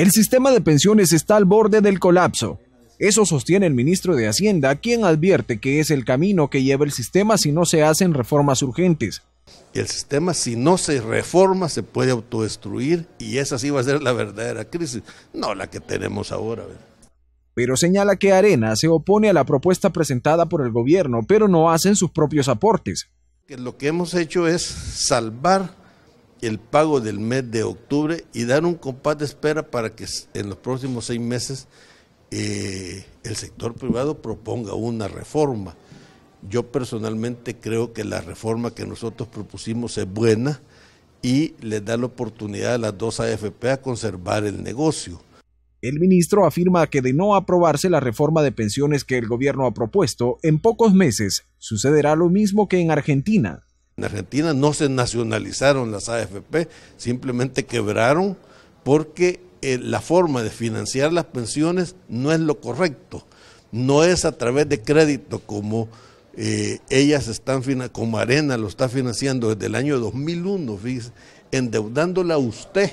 El sistema de pensiones está al borde del colapso. Eso sostiene el ministro de Hacienda, quien advierte que es el camino que lleva el sistema si no se hacen reformas urgentes. El sistema si no se reforma se puede autodestruir y esa sí va a ser la verdadera crisis, no la que tenemos ahora. Pero señala que Arena se opone a la propuesta presentada por el gobierno, pero no hacen sus propios aportes. lo que hemos hecho es salvar el pago del mes de octubre y dar un compás de espera para que en los próximos seis meses eh, el sector privado proponga una reforma. Yo personalmente creo que la reforma que nosotros propusimos es buena y le da la oportunidad a las dos AFP a conservar el negocio. El ministro afirma que de no aprobarse la reforma de pensiones que el gobierno ha propuesto, en pocos meses sucederá lo mismo que en Argentina, en Argentina no se nacionalizaron las AFP, simplemente quebraron porque eh, la forma de financiar las pensiones no es lo correcto. No es a través de crédito como eh, ellas están, como Arena lo está financiando desde el año 2001, endeudándola a usted,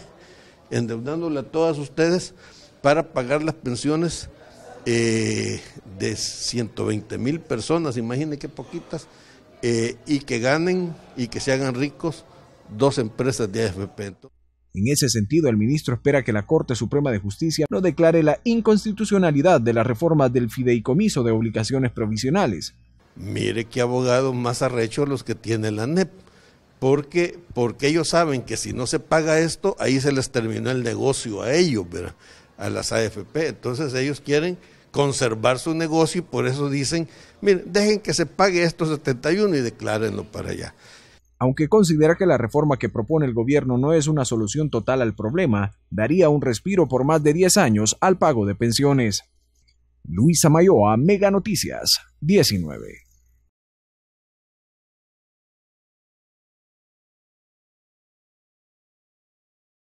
endeudándola a todas ustedes para pagar las pensiones eh, de 120 mil personas, imagínense qué poquitas, eh, y que ganen y que se hagan ricos dos empresas de AFP. En ese sentido, el ministro espera que la Corte Suprema de Justicia no declare la inconstitucionalidad de la reforma del fideicomiso de obligaciones provisionales. Mire qué abogados más arrechos los que tiene la NEP, porque, porque ellos saben que si no se paga esto, ahí se les terminó el negocio a ellos, ¿verdad? a las AFP. Entonces ellos quieren conservar su negocio y por eso dicen, miren, dejen que se pague estos 71 y declárenlo para allá. Aunque considera que la reforma que propone el gobierno no es una solución total al problema, daría un respiro por más de 10 años al pago de pensiones. Luisa Mayoa, Mega Noticias, 19.